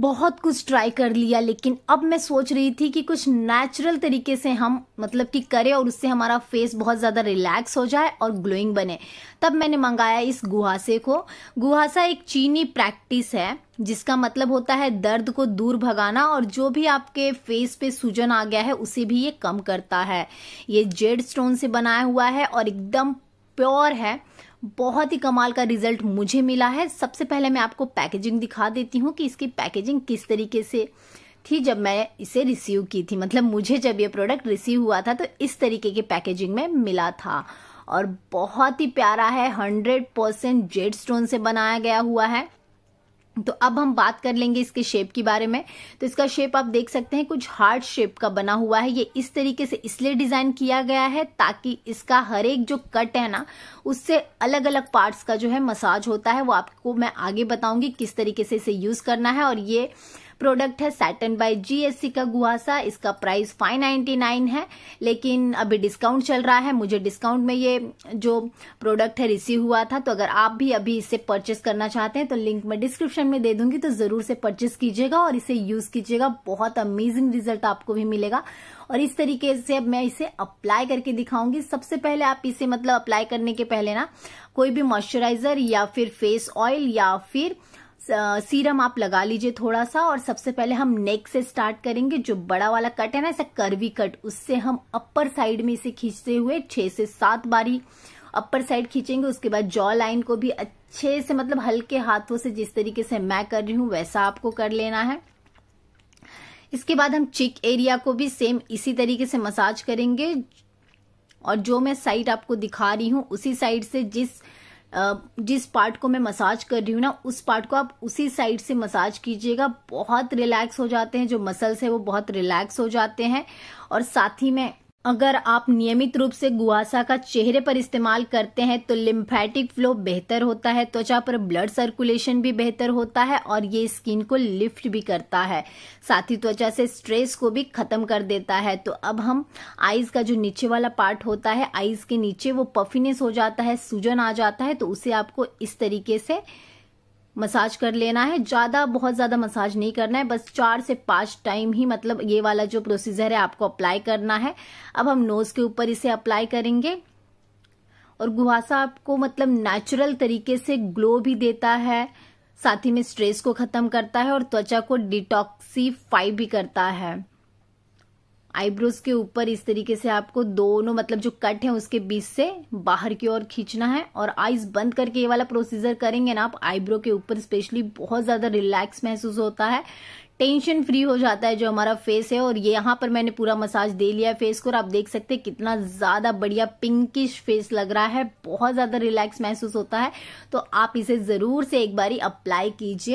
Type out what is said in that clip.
बहुत कुछ ट्राई कर लिया लेकिन अब मैं सोच रही थी कि कुछ नेचुरल तरीके से हम मतलब कि करें और उससे हमारा फेस बहुत ज़्यादा रिलैक्स हो जाए और ग्लोइंग बने तब मैंने मंगाया इस गुहासे को गुहासा एक चीनी प्रैक्टिस है जिसका मतलब होता है दर्द को दूर भगाना और जो भी आपके फेस पे सूजन आ गया है उसे भी ये कम करता है ये जेड स्टोन से बनाया हुआ है और एकदम प्योर है बहुत ही कमाल का रिजल्ट मुझे मिला है सबसे पहले मैं आपको पैकेजिंग दिखा देती हूँ कि इसकी पैकेजिंग किस तरीके से थी जब मैं इसे रिसीव की थी मतलब मुझे जब ये प्रोडक्ट रिसीव हुआ था तो इस तरीके की पैकेजिंग में मिला था और बहुत ही प्यारा है हंड्रेड परसेंट जेड स्टोन से बनाया गया हुआ है तो अब हम बात कर लेंगे इसके शेप के बारे में तो इसका शेप आप देख सकते हैं कुछ हार्ड शेप का बना हुआ है ये इस तरीके से इसलिए डिजाइन किया गया है ताकि इसका हर एक जो कट है ना उससे अलग अलग पार्ट्स का जो है मसाज होता है वो आपको मैं आगे बताऊंगी किस तरीके से इसे यूज करना है और ये प्रोडक्ट है सैटन बाय जीएससी का गुहासा इसका प्राइस 599 है लेकिन अभी डिस्काउंट चल रहा है मुझे डिस्काउंट में ये जो प्रोडक्ट है रिसीव हुआ था तो अगर आप भी अभी इसे परचेस करना चाहते हैं तो लिंक मैं डिस्क्रिप्शन में दे दूंगी तो जरूर से परचेस कीजिएगा और इसे यूज कीजिएगा बहुत अमेजिंग रिजल्ट आपको भी मिलेगा और इस तरीके से अब मैं इसे अप्लाई करके दिखाऊंगी सबसे पहले आप इसे मतलब अप्लाई करने के पहले ना कोई भी मॉइस्चराइजर या फिर फेस ऑयल या फिर सीरम आप लगा लीजिए थोड़ा सा और सबसे पहले हम नेक से स्टार्ट करेंगे जो बड़ा वाला कट है ना ऐसा कर्वी कट उससे हम अपर साइड में इसे खींचते हुए छह से सात बारी अपर साइड खींचेंगे उसके बाद जॉ लाइन को भी अच्छे से मतलब हल्के हाथों से जिस तरीके से मैं कर रही हूं वैसा आपको कर लेना है इसके बाद हम चिक एरिया को भी सेम इसी तरीके से मसाज करेंगे और जो मैं साइड आपको दिखा रही हूं उसी साइड से जिस जिस पार्ट को मैं मसाज कर रही हूँ ना उस पार्ट को आप उसी साइड से मसाज कीजिएगा बहुत रिलैक्स हो जाते हैं जो मसल्स है वो बहुत रिलैक्स हो जाते हैं और साथ ही में अगर आप नियमित रूप से गुआसा का चेहरे पर इस्तेमाल करते हैं तो लिम्फेटिक फ्लो बेहतर होता है त्वचा पर ब्लड सर्कुलेशन भी बेहतर होता है और ये स्किन को लिफ्ट भी करता है साथ ही त्वचा से स्ट्रेस को भी ख़त्म कर देता है तो अब हम आइज़ का जो नीचे वाला पार्ट होता है आइज़ के नीचे वो पफिनेस हो जाता है सूजन आ जाता है तो उसे आपको इस तरीके से मसाज कर लेना है ज़्यादा बहुत ज़्यादा मसाज नहीं करना है बस चार से पांच टाइम ही मतलब ये वाला जो प्रोसीजर है आपको अप्लाई करना है अब हम नोज़ के ऊपर इसे अप्लाई करेंगे और गुहासा आपको मतलब नेचुरल तरीके से ग्लो भी देता है साथ ही में स्ट्रेस को ख़त्म करता है और त्वचा को डिटॉक्सीफाई भी करता है आईब्रोज के ऊपर इस तरीके से आपको दोनों मतलब जो कट है उसके बीच से बाहर की ओर खींचना है और आईज बंद करके ये वाला प्रोसीजर करेंगे ना आप आईब्रो के ऊपर स्पेशली बहुत ज़्यादा रिलैक्स महसूस होता है टेंशन फ्री हो जाता है जो हमारा फेस है और ये यहाँ पर मैंने पूरा मसाज दे लिया है फेस को और आप देख सकते हैं कितना ज़्यादा बढ़िया पिंकिश फेस लग रहा है बहुत ज़्यादा रिलैक्स महसूस होता है तो आप इसे ज़रूर से एक बारी अप्लाई कीजिए